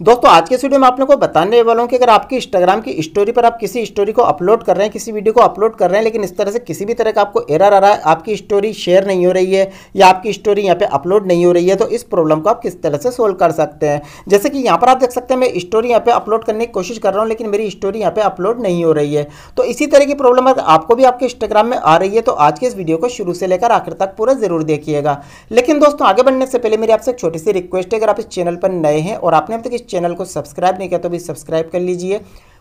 दोस्तों आज के वीडियो में आप लोग को बताने वाला हूँ कि अगर आपकी इंस्टाग्राम की स्टोरी पर आप किसी स्टोरी को अपलोड कर रहे हैं किसी वीडियो को अपलोड कर रहे हैं लेकिन इस तरह से किसी भी तरह का आपको एरर आ रहा है आपकी स्टोरी शेयर नहीं हो रही है या आपकी स्टोरी यहाँ पे अपलोड नहीं हो रही है तो इस प्रॉब्लम को आप किस तरह से सोल्व कर सकते हैं जैसे कि यहाँ पर आप देख सकते हैं मैं स्टोरी यहाँ पर अपलोड करने की कोशिश कर रहा हूँ लेकिन मेरी स्टोरी यहाँ पर अपलोड नहीं हो रही है तो इसी तरह की प्रॉब्लम अगर आपको भी आपके इंस्टाग्राम में आ रही है तो आज के इस वीडियो को शुरू से लेकर आखिर तक पूरा जरूर देखिएगा लेकिन दोस्तों आगे बढ़ने से पहले मेरी आपसे एक छोटी सी रिक्वेस्ट है अगर आप इस चैनल पर नए हैं और आपने अब तक चैनल को सब्सक्राइब नहीं किया तो भी सब्सक्राइब कर लीजिए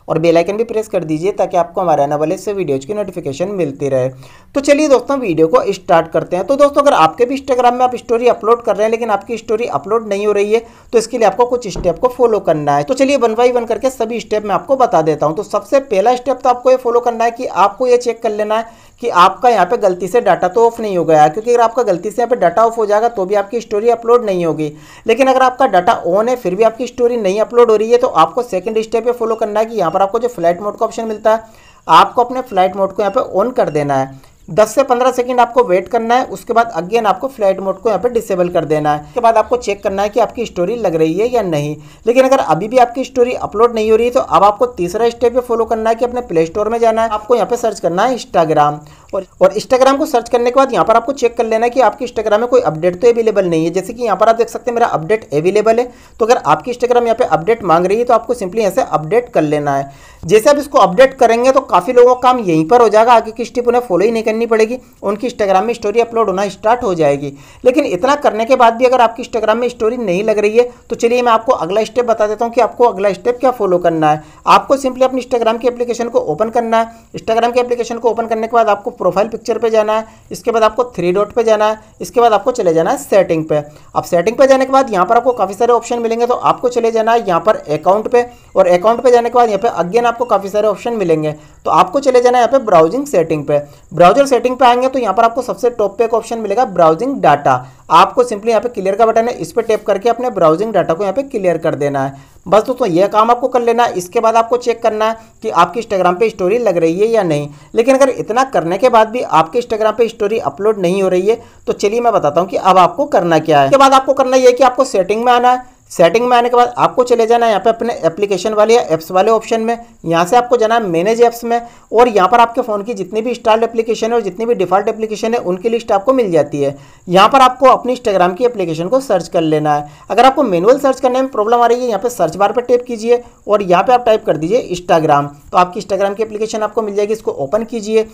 और बेल आइकन भी प्रेस कर दीजिए ताकि आपको हमारे आने वाले से वीडियोज़ की नोटिफिकेशन मिलती रहे तो चलिए दोस्तों वीडियो को स्टार्ट करते हैं तो दोस्तों अगर आपके भी इंस्टाग्राम में आप स्टोरी अपलोड कर रहे हैं लेकिन आपकी स्टोरी अपलोड नहीं हो रही है तो इसके लिए आपको कुछ स्टेप को फॉलो करना है तो चलिए वन बाई वन करके सभी स्टेप मैं आपको बता देता हूँ तो सबसे पहला स्टेप तो आपको ये फॉलो करना है कि आपको ये चेक कर लेना है कि आपका यहाँ पे गलती से डाटा तो ऑफ नहीं हो गया क्योंकि अगर आपका गलती से यहाँ पे डाटा ऑफ हो जाएगा तो भी आपकी स्टोरी अपलोड नहीं होगी लेकिन अगर आपका डाटा ऑन है फिर भी आपकी स्टोरी नहीं अपलोड हो रही है तो आपको सेकंड स्टेप पे फॉलो करना है कि यहाँ यहाँ पर आपको जो फ्लाइट मोड का ऑप्शन मिलता है आपको अपने फ्लाइट मोड को यहाँ पे ऑन कर देना है 10 से 15 सेकंड आपको वेट करना है उसके बाद अगेन आपको फ्लाइट मोड को यहाँ पे डिसेबल कर देना है उसके बाद आपको चेक करना है कि आपकी स्टोरी लग रही है या नहीं लेकिन अगर अभी भी आपकी स्टोरी अपलोड नहीं हो रही है तो अब आपको तीसरा स्टेप ये फॉलो करना है कि अपने प्ले स्टोर में जाना है आपको यहाँ पे सर्च करना है इंस्टाग्राम और और इंस्टाग्राम को सर्च करने के बाद यहाँ पर आपको चेक कर लेना है कि आपके इंस्टाग्राम में कोई अपडेट तो अवेलेबल नहीं है जैसे कि यहाँ पर आप देख सकते हैं मेरा अपडेट अवेलेबल है तो अगर आपकी इंस्टाग्राम यहाँ पे अपडेट मांग रही है तो आपको सिंपली यहाँ से अपडेट कर लेना है जैसे आप इसको अपडेट करेंगे तो काफ़ी लोगों का काम यहीं पर हो जाएगा आगे की स्टेप उन्हें फॉलो ही नहीं करनी पड़ेगी उनकी इंस्टाग्राम में स्टोरी अपलोड होना स्टार्ट हो जाएगी लेकिन इतना करने के बाद भी अगर आपकी इंस्टाग्राम में स्टोरी नहीं लग रही है तो चलिए मैं आपको अगला स्टेप बता देता हूँ कि आपको अगला स्टेप क्या फॉलो करना है आपको सिंपली अपनी इंस्टाग्राम की एप्लीकेशन को ओपन करना है इंस्टाग्राम की एप्लीकेशन को ओपन करने के बाद आपको प्रोफाइल पिक्चर पे जाना है इसके बाद आपको थ्री डॉट पे जाना है इसके बाद आपको चले जाना है सेटिंग पे अब सेटिंग पे जाने के बाद यहाँ पर आपको काफ़ी सारे ऑप्शन मिलेंगे तो आपको चले जाना है यहाँ पर अकाउंट पे और अकाउंट पे जाने के बाद यहाँ पे अगेन आपको काफ़ी सारे ऑप्शन मिलेंगे तो आपको चले जाना है यहाँ पे ब्राउजिंग सेटिंग पे ब्राउजर सेटिंग पे आएंगे तो यहाँ पर आपको सबसे टॉप पे एक ऑप्शन मिलेगा ब्राउजिंग डाटा आपको सिंपली यहाँ पे क्लियर का बटन है इस पर टेप करके अपने ब्राउजिंग डाटा को यहाँ पे क्लियर कर देना है बस दोस्तों यह काम आपको कर लेना है इसके बाद आपको चेक करना है कि आपकी इंस्टाग्राम पे स्टोरी लग रही है या नहीं लेकिन अगर इतना करने के बाद भी आपके इंस्टाग्राम पे स्टोरी अपलोड नहीं हो रही है तो चलिए मैं बताता हूँ कि अब आपको करना क्या है इसके बाद आपको करना यह कि आपको सेटिंग में आना है सेटिंग में आने के बाद आपको चले जाना है यहाँ पे अपने एप्लीकेशन वाले या एप्स वाले ऑप्शन में यहाँ से आपको जाना है मैनेज एप्स में और यहाँ पर आपके फ़ोन की जितनी भी स्टार्ट एप्लीकेशन है और जितनी भी डिफॉल्ट एप्लीकेशन है उनकी लिस्ट आपको मिल जाती है यहाँ पर आपको अपनी इंस्टाग्राम की एप्लीकेशन को सर्च कर लेना है अगर आपको मैनुअल सर्च करने में प्रॉब्लम आ रही है यहाँ पर सर्च बार पर टाइप कीजिए और यहाँ पर आप टाइप कर दीजिए इंस्टाग्राम तो आपकी इंस्टाग्राम की एप्लीकेशन आपको मिल जाएगी इसको ओपन कीजिए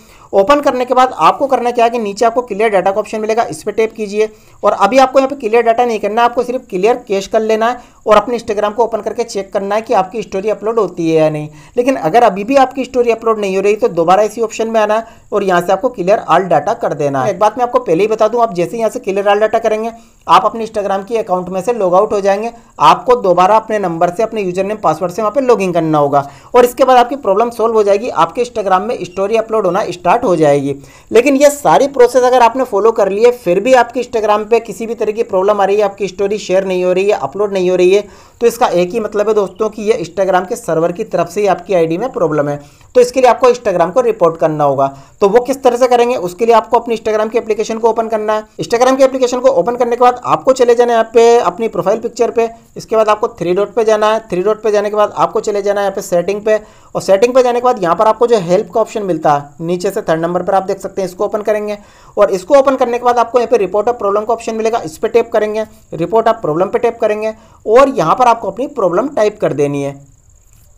ओपन करने के बाद आपको करना क्या है कि नीचे आपको क्लियर डाटा का ऑप्शन मिलेगा इस पर टाइप कीजिए और अभी आपको यहाँ पर क्लियर डाटा नहीं करना है आपको सिर्फ क्लियर कैश कर लेना है और अपने इंस्टाग्राम को ओपन करके चेक करना है कि आपकी स्टोरी अपलोड होती है या नहीं लेकिन अगर अभी भी आपकी स्टोरी अपलोड नहीं हो रही तो दोबारा इसी ऑप्शन में आना और यहाँ से आपको क्लियर आल डाटा कर देना है एक बात मैं आपको पहले ही बता दूँ आप जैसे यहाँ से क्लियर आल डाटा करेंगे आप अपने इंस्टाग्राम के अकाउंट में से लॉग आउट हो जाएंगे आपको दोबारा अपने नंबर से अपने यूजर नेम पासवर्ड से वहाँ पर लॉग करना होगा और इसके बाद आपकी प्रॉब्लम सोल्व हो जाएगी आपके इंस्टाग्राम में स्टोरी अपलोड होना स्टार्ट हो जाएगी लेकिन ये सारी प्रोसेस अगर आपने फॉलो कर ली है फिर भी आपके इंस्टाग्राम पर किसी भी तरह की प्रॉब्लम आ रही है आपकी स्टोरी शेयर नहीं हो रही है अपलोड नहीं हो रही है तो इसका एक ही मतलब है दोस्तों कि ये इंस्टाग्राम के सर्वर की तरफ से ही आपकी आईडी में प्रॉब्लम है तो इसके लिए आपको इंस्टाग्राम को रिपोर्ट करना होगा तो वो किस तरह से करेंगे उसके लिए आपको अपनी इंस्टाग्राम की एप्लीकेशन को ओपन करना है इंस्टाग्राम की एप्लीकेशन को ओपन करने के बाद आपको चले जाना है यहाँ पे अपनी प्रोफाइल पिक्चर पे इसके बाद आपको थ्री डॉट पे जाना है थ्री डॉट पे जाने के बाद आपको चले जाना है यहाँ पे सेटिंग पे और सेटिंग पे जाने के बाद यहाँ पर आपको जो हेल्प का ऑप्शन मिलता है नीचे से थर्ड नंबर पर आप देख सकते हैं इसको ओपन करेंगे और इसको ओपन करने के बाद आपको यहाँ पे रिपोर्ट ऑफ प्रॉब्लम का ऑप्शन मिलेगा इस पर टेप करेंगे रिपोर्ट ऑफ प्रॉब्लम पर टेप करेंगे और यहाँ पर आपको अपनी प्रॉब्लम टाइप कर देनी है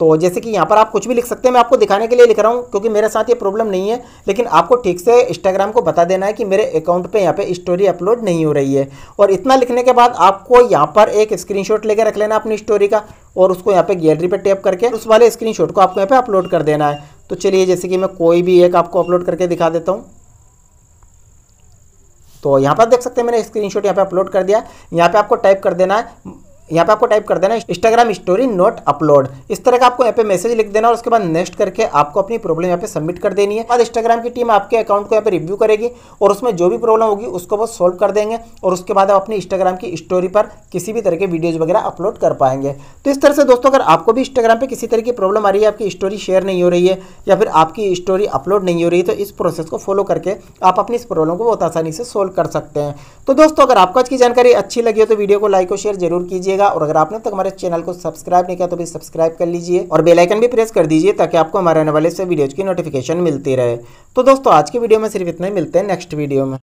तो जैसे कि यहाँ पर आप कुछ भी लिख सकते हैं मैं आपको दिखाने के लिए लिख रहा हूँ क्योंकि मेरे साथ ये प्रॉब्लम नहीं है लेकिन आपको ठीक से इंस्टाग्राम को बता देना है कि मेरे अकाउंट पे यहाँ पे स्टोरी अपलोड नहीं हो रही है और इतना लिखने के बाद आपको यहाँ पर एक शॉट लेकर रख लेना अपनी स्टोरी का और उसको यहाँ पे गैलरी पर टैप करके उस वाले शॉट को आपको यहाँ पर अपलोड कर देना है तो चलिए जैसे कि मैं कोई भी एक आपको अपलोड करके दिखा देता हूँ तो यहाँ पर देख सकते हैं मैंने स्क्रीनशॉट यहाँ पे अपलोड कर दिया यहाँ पे आपको टाइप कर देना है यहाँ पे आपको टाइप कर देना इंस्टाग्राम स्टोरी नोट अपलोड इस तरह का आपको यहाँ पे मैसेज लिख देना और उसके बाद नेक्स्ट करके आपको अपनी प्रॉब्लम यहाँ पे सबमिट कर देनी है बाद इंस्टाग्राम की टीम आपके अकाउंट को यहाँ पे रिव्यू करेगी और उसमें जो भी प्रॉब्लम होगी उसको वो सॉल्व कर देंगे और उसके बाद आप अपनी इंस्टाग्राम की स्टोरी पर किसी भी तरह के वीडियोज वगैरह अपलोड कर पाएंगे तो इस तरह से दोस्तों अगर आपको भी इंस्टाग्राम पर किसी तरह की प्रॉब्लम आ रही है आपकी स्टोरी शेयर नहीं हो रही है या फिर आपकी स्टोरी अपलोड नहीं हो रही है तो इस प्रोसेस को फॉलो करके आप अपनी इस प्रॉब्लम को बहुत आसानी से सोल्व कर सकते हैं तो दोस्तों अगर आपको आज की जानकारी अच्छी लगी हो तो वीडियो को लाइक और शेयर जरूर कीजिएगा मिलेगा और अगर आपने तक हमारे चैनल को सब्सक्राइब नहीं किया तो भी सब्सक्राइब कर लीजिए और बेलाइकन भी प्रेस कर दीजिए ताकि आपको हमारे आने वाले से वीडियोज की नोटिफिकेशन मिलती रहे तो दोस्तों आज की वीडियो में सिर्फ इतना ही मिलते हैं नेक्स्ट वीडियो में